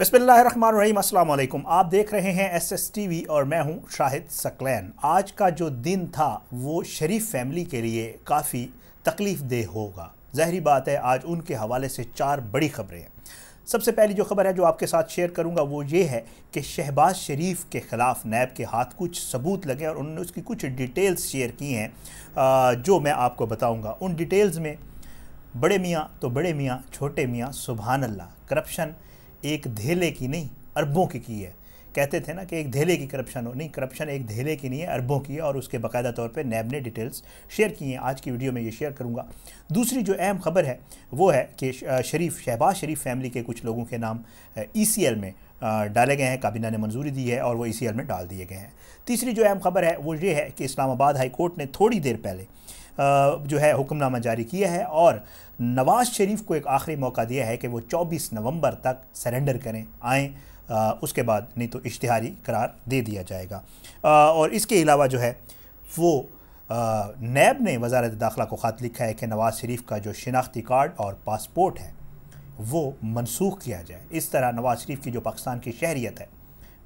बसमीम अल्लाम आप देख रहे हैं एस एस टी वी और मैं हूं शाहिद सकलैन आज का जो दिन था वो शरीफ फैमिली के लिए काफ़ी तकलीफ़ देह होगा जहरी बात है आज उनके हवाले से चार बड़ी खबरें हैं सबसे पहली जो खबर है जो आपके साथ शेयर करूंगा वो ये है कि शहबाज शरीफ के ख़िलाफ़ नैब के हाथ कुछ सबूत लगे और उन्होंने उसकी कुछ डिटेल्स शेयर की हैं जो मैं आपको बताऊँगा उन डिटेल्स में बड़े मियाँ तो बड़े मियाँ छोटे मियाँ सुबहानल्ला करप्शन एक धेले की नहीं अरबों की की है कहते थे ना कि एक धेले की करप्शन हो नहीं करप्शन एक धेले की नहीं है अरबों की है और उसके बाकायदा तौर पे नैब ने डिटेल्स शेयर की हैं आज की वीडियो में ये शेयर करूँगा दूसरी जो अहम खबर है वो है कि शरीफ शहबाज शरीफ फैमिली के कुछ लोगों के नाम ई e में डाले गए हैं काबीना ने मंजूरी दी है और वो ई e में डाल दिए गए हैं तीसरी जो अहम खबर है वो ये है कि इस्लामाबाद हाई कोर्ट ने थोड़ी देर पहले जो है हुक्मनामा जारी किया है और नवाज़ शरीफ को एक आखिरी मौका दिया है कि वो 24 नवंबर तक सरेंडर करें आएँ आ, उसके बाद नहीं तो इश्तहारी करार दे दिया जाएगा आ, और इसके अलावा जो है वो नैब ने वजारत दाखिला को ख़त लिखा है कि नवाज़ शरीफ का जो शिनाख्ती कार्ड और पासपोर्ट है वो मनसूख किया जाए इस तरह नवाज़ शरीफ की जो पाकिस्तान की शहरीत है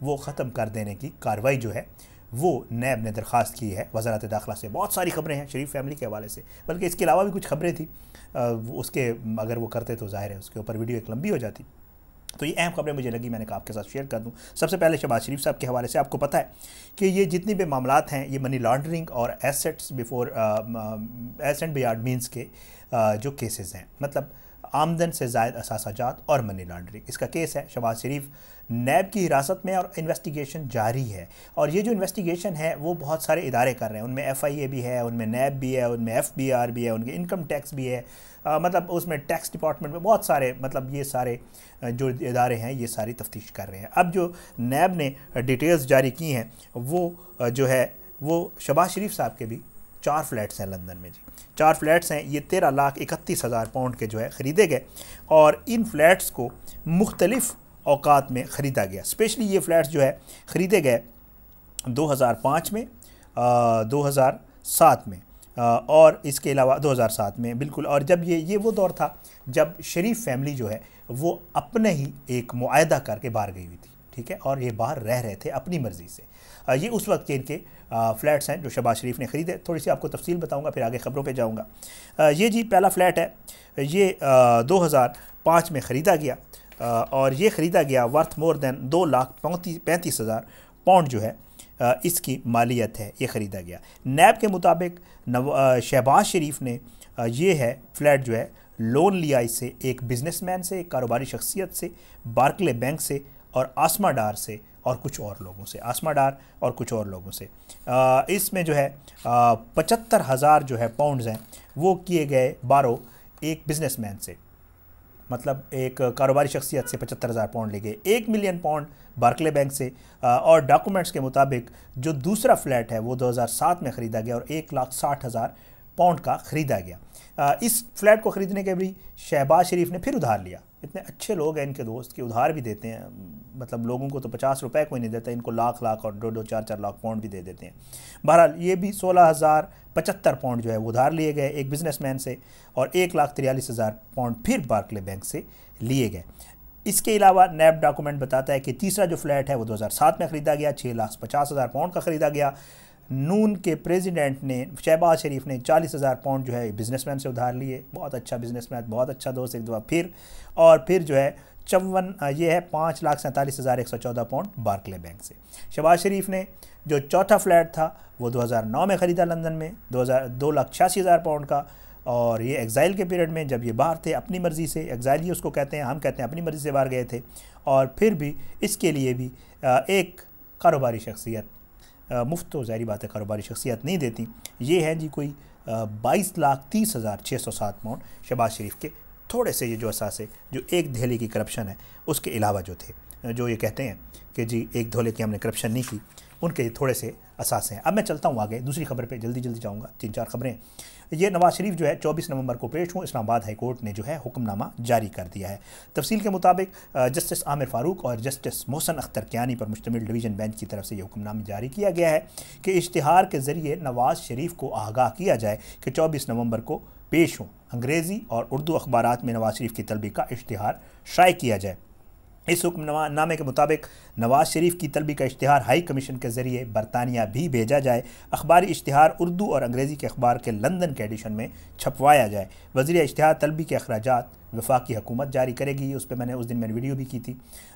वो ख़त्म कर देने की कार्रवाई जो है वो नैब ने दरख्वास्त की है वजारत दाखिला से बहुत सारी खबरें हैं शरीफ फैमिली के हवाले से बल्कि इसके अलावा भी कुछ खबरें थी उसके अगर वो करते तो जाहिर है उसके ऊपर वीडियो एक लंबी हो जाती तो ये अहम खबरें मुझे लगी मैंने कहा आपके साथ शेयर कर दूं सबसे पहले शहबाज शरीफ साहब के हवाले से आपको पता है कि ये जितने भी मामला हैं ये मनी लॉन्ड्रिंग और assets before ascent beyond means के आ, जो केसेस हैं मतलब आमदन से जायद असासाजात और मनी लॉन्ड्रिंग इसका केस है शबाज शरीफ नैब की हिरासत में और इन्वेस्टिगेशन जारी है और ये जो इन्वेस्टिगेशन है वो बहुत सारे इदारे कर रहे हैं उनमें एफ आई ए भी है उनमें नैब भी है उनमें एफ बी आर भी है उनके इनकम टैक्स भी है आ, मतलब उसमें टैक्स डिपार्टमेंट में बहुत सारे मतलब ये सारे जो इदारे हैं ये सारी तफ्तीश कर रहे हैं अब जो नैब ने डिटेल्स जारी की हैं वो जो है वो शबाज शरीफ साहब के भी चार फ्लैट्स हैं लंदन में जी चार फ्लैट्स हैं ये तेरह लाख इकतीस हज़ार पाउंड के जो है ख़रीदे गए और इन फ्लैट्स को मुख्तलिफ़ अवकात में ख़रीदा गया स्पेशली ये फ्लैट्स जो है ख़रीदे गए 2005 में आ, 2007 में आ, और इसके अलावा 2007 में बिल्कुल और जब ये ये वो दौर था जब शरीफ फैमिली जो है वो अपने ही एक माहदा करके बाहर गई हुई थी ठीक है और ये बाहर रह रहे थे अपनी मर्ज़ी से ये उस वक्त के इनके फ्लैट्स हैं जो शबाज शरीफ ने ख़रीदे थोड़ी सी आपको तफसील बताऊँगा फिर आगे ख़बरों पर जाऊंगा ये जी पहला फ्लैट है ये दो हज़ार पाँच में ख़रीदा गया और ये ख़रीदा गया वर्थ मोर दैन दो लाख पैंतीस पैंतीस हज़ार पाउंड जो है इसकी मालियत है ये ख़रीदा गया नैब के मुताबिक शहबाज शरीफ ने ये है फ्लैट जो है लोन लिया इससे एक बिजनेसमैन से एक कारोबारी शख्सियत से बार्कले बैंक से और आसमा डार से और कुछ और लोगों से आसमा डार और कुछ और लोगों से इसमें जो है पचहत्तर हज़ार जो है पाउंड्स हैं वो किए गए बारो एक बिजनेसमैन से मतलब एक कारोबारी शख्सियत से पचहत्तर हज़ार पाउंड ले गए एक मिलियन पाउंड बार्कले बैंक से और डॉक्यूमेंट्स के मुताबिक जो दूसरा फ्लैट है वो 2007 में ख़रीदा गया और एक लाख साठ हज़ार पाउंड का ख़रीदा गया इस फ्लैट को ख़रीदने के भी शहबाज शरीफ ने फिर उधार लिया इतने अच्छे लोग हैं इनके दोस्त कि उधार भी देते हैं मतलब लोगों को तो पचास रुपए कोई नहीं देता इनको लाख लाख और दो दो चार चार लाख पाउंड भी दे देते हैं बहरहाल ये भी सोलह हज़ार पचहत्तर पाउंड जो है वो उधार लिए गए एक बिजनेसमैन से और एक लाख तिरयालीस हज़ार पाउंड फिर बार्कले बैंक से लिए गए इसके अलावा नैब डॉक्यूमेंट बताता है कि तीसरा जो फ्लैट है वो सात में ख़रीदा गया छः लाख पचास हज़ार पाउंड का ख़रीदा गया नून के प्रेसिडेंट ने शहबाज शरीफ ने चालीस हज़ार पाउंड जो है बिजनेसमैन से उधार लिए बहुत अच्छा बिजनेसमैन बहुत अच्छा दोस्त एक दफ़ा फिर और फिर जो है चौवन ये है पाँच लाख सैंतालीस हज़ार एक सौ चौदह पाउंड बार्कले बैंक से शहबाज शरीफ ने जो चौथा फ्लैट था वो 2009 में ख़रीदा लंदन में दो हज़ार दो लाख छियासी हज़ार पाउंड का और ये एग्ज़ाइल के पीरियड में जब ये बाहर थे अपनी मर्ज़ी से एग्ज़ाइल ही उसको कहते हैं हम कहते हैं अपनी मर्ज़ी से बाहर गए थे और फिर भी इसके लिए भी एक कारोबारी शख्सियत मुफ्त तो ज़ाहरी बात है कारोबारी शख्सियत नहीं देती ये है जी कोई बाईस लाख तीस हज़ार छः सौ सात मोड़ शहबाज शरीफ के थोड़े से ये जो असासे जो एक दहली की करप्शन है उसके अलावा जो थे जो ये कहते हैं कि जी एक धोले की हमने करप्शन नहीं की उनके थोड़े से असास हैं अब मैं चलता हूँ आगे दूसरी खबर पे जल्दी जल्दी जाऊँगा तीन चार खबरें ये नवाज शरीफ जो है 24 नवंबर को पेश हूँ इस्लामाबाद हाईकोर्ट ने जो है हुक्मनामा जारी कर दिया है तफसील के मुताबिक जस्टिस आमिर फारूक और जस्टिस मोहसन अख्तर क्यानी पर मुश्तमिल डिवीजन बेंच की तरफ से यह हुक्मनामा जारी किया गया है कि इश्तहार के ज़रिए नवाज शरीफ को आगाह किया जाए कि चौबीस नवंबर को पेश हों अंग्रेज़ी और उर्दू अखबार में नवाज शरीफ की तलबी का इश्तहार शाये किया जाए इस हुक्मनामे के मुताबिक नवाज़ शरीफ की तलबी का इश्तहार हाई कमीशन के ज़रिए बरतानिया भी भेजा जाए अखबारी इश्तहार उर्दू और अंग्रेज़ी के अखबार के लंदन के एडिशन में छपवाया जाए वजी इश्तहार तलबी के अखराज वफाकी हुकूमत जारी करेगी उस पर मैंने उस दिन मैंने वीडियो भी की थी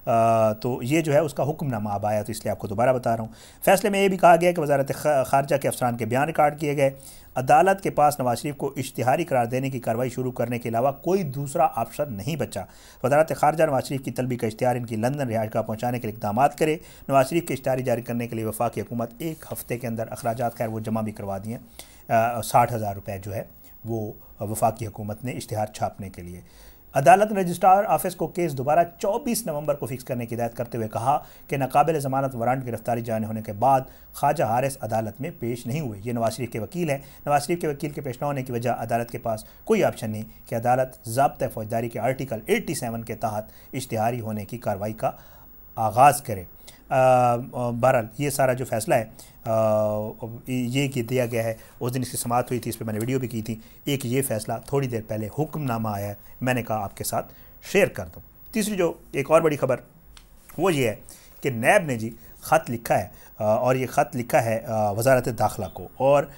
आ, तो ये जो है उसका हुक्मनामा अब आया तो इसलिए आपको दोबारा बता रहा हूँ फैसले में ये भी कहा गया कि वजारत खारजा के अफसरान के बयान रिकॉर्ड किए गए अदालत के पास नवाज शरीफ को इश्तहारी करार देने की कार्रवाई शुरू करने के अलावा कोई दूसरा ऑप्शन नहीं बचा वजारत खारजा नवाज शरीफ की तलबी का इश्तहार इनकी लंदन का पहुँचाने के लिए इकदाम करे नवाज शरीफ के इश्तहारी जारी करने के लिए वफाकी हुकूमत एक हफ्ते के अंदर अखराज खैर वो जमा भी करवा दिए साठ हज़ार रुपये जो है वो वफाकी हुकूमत ने इश्तहार छापने के लिए अदालत ने रजिस्ट्रार ऑफिस को केस दोबारा 24 नवंबर को फिक्स करने की हिदायत करते हुए कहा कि नाकबिल जमानत वारंट गिरफ्तारी जाने होने के बाद ख्वाजा हारिस अदालत में पेश नहीं हुए ये नवाज शरीफ के वकील हैं नवाज शरीफ के वकील के पेश न होने की वजह अदालत के पास कोई ऑप्शन नहीं कि अदालत जबत फौजदारी के आर्टिकल एट्टी सेवन के तहत इश्तहारी होने की कार्रवाई का आगाज़ करे बहरहाल ये सारा जो फैसला है ये दिया गया है उस दिन इसकी समाप्त हुई थी इस पर मैंने वीडियो भी की थी एक ये फैसला थोड़ी देर पहले हुक्मनामा आया है मैंने कहा आपके साथ शेयर कर दूँ तीसरी जो एक और बड़ी खबर वो ये है कि नैब ने जी ख़त लिखा है और ये ख़त लिखा है वजारत दाखिला को और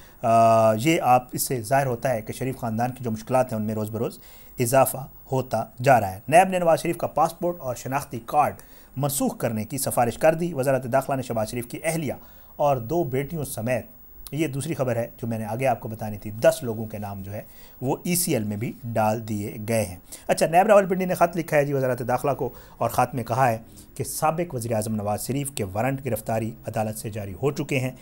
ये आप इससे ज़ाहिर होता है कि शरीफ ख़ानदान की जो मुश्किल हैं उनमें रोज़ बरोज़ इजाफा होता जा रहा है नैब ने नवाज शरीफ का पासपोर्ट और शनाख्ती कार्ड मनसूख करने की सिफारिश कर दी वजारत दाखिला ने शबाज शरीफ की अहलिया और दो बेटियों समेत ये दूसरी खबर है जो मैंने आगे आपको बतानी थी दस लोगों के नाम जो है वो ई e में भी डाल दिए गए हैं अच्छा नैब पिंडी ने ख़त लिखा है जी वजारत दाखिला को और ख़त में कहा है कि सबक वजी अजम नवाज शरीफ के वारंट गिरफ़्तारी अदालत से जारी हो चुके हैं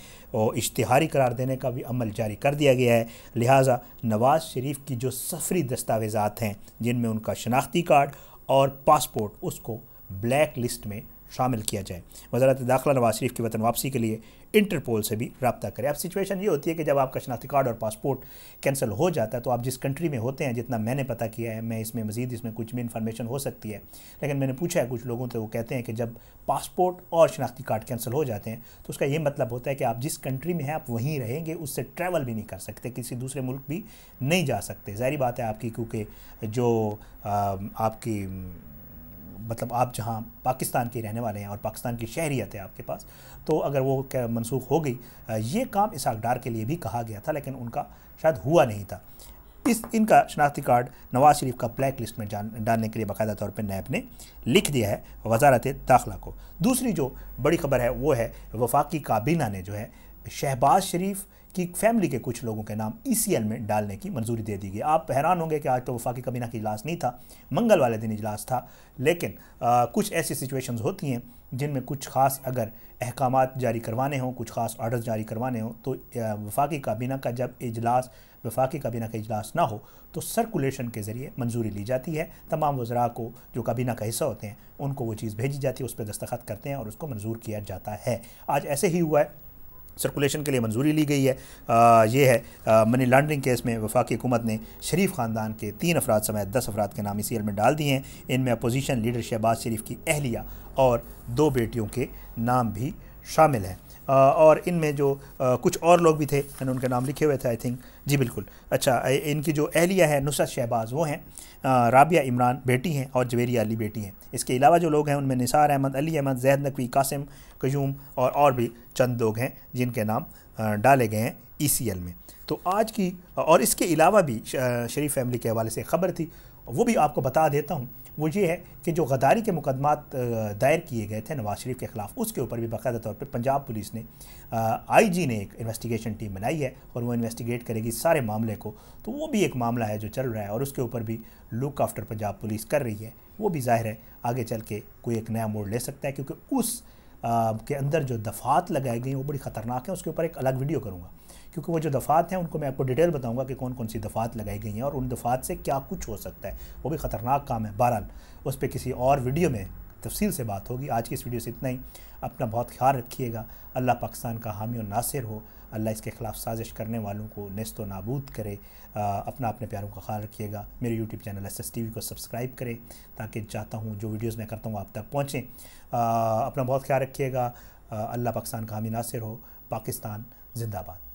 और इश्तहारी करार देने का भी अमल जारी कर दिया गया है लिहाजा नवाज शरीफ की जो सफरी दस्तावेज़ात हैं जिनमें उनका शनाख्ती कार्ड और पासपोर्ट उसको ब्लैक लिस्ट में शामिल किया जाए वजारत दाखिला नवाज शरीफ की वतन वापसी के लिए इंटरपोल से भी रबता करें अब सिचुएशन ये होती है कि जब आपका शनाख्ती कार्ड और पासपोर्ट कैंसिल हो जाता है तो आप जिस कंट्री में होते हैं जितना मैंने पता किया है मैं इसमें मजीद इसमें कुछ भी इंफॉर्मेशन हो सकती है लेकिन मैंने पूछा है कुछ लोगों से तो वो कहते हैं कि जब पासपोर्ट और शनाख्ती कार्ड कैंसिल हो जाते हैं तो उसका यह मतलब होता है कि आप जिस कंट्री में हैं आप वहीं रहेंगे उससे ट्रैवल भी नहीं कर सकते किसी दूसरे मुल्क भी नहीं जा सकते ज़ाहरी बात है आपकी क्योंकि जो आपकी मतलब आप जहाँ पाकिस्तान के रहने वाले हैं और पाकिस्तान की शहरीत है आपके पास तो अगर वो मनसूख हो गई ये काम इस डार के लिए भी कहा गया था लेकिन उनका शायद हुआ नहीं था इस इनका शनाख्ती कार्ड नवाज शरीफ का ब्लैक लिस्ट में जान डालने के लिए बाकायदा तौर पर नैब ने लिख दिया है वजारत दाखिला को दूसरी जो बड़ी खबर है वो है वफाकी काबीना ने जो है शहबाज शरीफ की फैमिली के कुछ लोगों के नाम ई e में डालने की मंजूरी दे दी गई आप हैरान होंगे कि आज तो वफाकी कबीना का इजलास नहीं था मंगल वाले दिन इजलास था लेकिन आ, कुछ ऐसी सिचुएशंस होती हैं जिनमें कुछ खास अगर अहकाम जारी करवाने हों कुछ खास ऑर्डर जारी करवाने हों तो वफाकी काबीना का जब इजलास वफाकी काबीना का इजलास ना हो तो सर्कुलेशन के ज़रिए मंजूरी ली जाती है तमाम वजरा को जो काबीना का हिस्सा होते हैं उनको वो चीज़ भेजी जाती है उस पर दस्तखत करते हैं और उसको मंजूर किया जाता है आज ऐसे ही हुआ है सर्कुलेशन के लिए मंजूरी ली गई है आ, ये है मनी लॉन्ड्रिंग केस में वफाकी हुकूमत ने शरीफ ख़ानदान के तीन अफराद समेत दस अफराद के नाम इसी एल में डाल दिए हैं इनमें अपोजिशन लीडर शहबाज शरीफ की अहलिया और दो बेटियों के नाम भी शामिल हैं और इनमें जो कुछ और लोग भी थे मैंने उनके नाम लिखे हुए थे आई थिंक जी बिल्कुल अच्छा इनकी जो एहलिया है नुसरत शहबाज़ वो हैं राबिया इमरान बेटी हैं और जवेरिया अली बेटी हैं इसके अलावा जो लोग हैं उनमें निसार अहमद अली अहमद जैद नकवी कासिम कयूम और और भी चंद लोग हैं जिनके नाम डाले गए हैं ई e में तो आज की और इसके अलावा भी शरीफ फैमिली के हवाले से ख़बर थी वो भी आपको बता देता हूँ वो ये है कि जो गदारी के मुकदमात दायर किए गए थे नवाज शरीफ के ख़िलाफ़ उसके ऊपर भी बाकायदा तौर पर पंजाब पुलिस ने आईजी ने एक इन्वेस्टिगेशन टीम बनाई है और वो इन्वेस्टिगेट करेगी सारे मामले को तो वो भी एक मामला है जो चल रहा है और उसके ऊपर भी लुक आफ्टर पंजाब पुलिस कर रही है वो भी ज़ाहिर है आगे चल के कोई एक नया मोड़ ले सकता है क्योंकि उस आ, के अंदर जो दफात लगाई गई वो बड़ी ख़तरनाक है उसके ऊपर एक अलग वीडियो करूँगा क्योंकि वो जो दफ़ात हैं उनको मैं आपको डिटेल बताऊँगा कि कौन कौन सी दफ़ात लगाई गई हैं और उन दफ़ात से क्या कुछ हो सकता है वो भी ख़तरनाक काम है बहरहाल उस पर किसी और वीडियो में तफसील से बात होगी आज की इस वीडियो से इतना ही अपना बहुत ख्याल रखिएगा अल्लाह पाकिस्तान का हामी और नासिर हो अल्लाह इसके ख़िलाफ़ साजिश करने वालों को नस्त व नाबूद करे आ, अपना अपने प्यारों का ख्याल रखिएगा मेरे YouTube channel S S T V को सब्सक्राइब करें ताकि चाहता हूँ जो वीडियोज़ मैं करता हूँ आप तक पहुँचें अपना बहुत ख्याल रखिएगा अल्लाह पाकिस्तान का हामी नासिर हो पाकिस्तान जिंदाबाद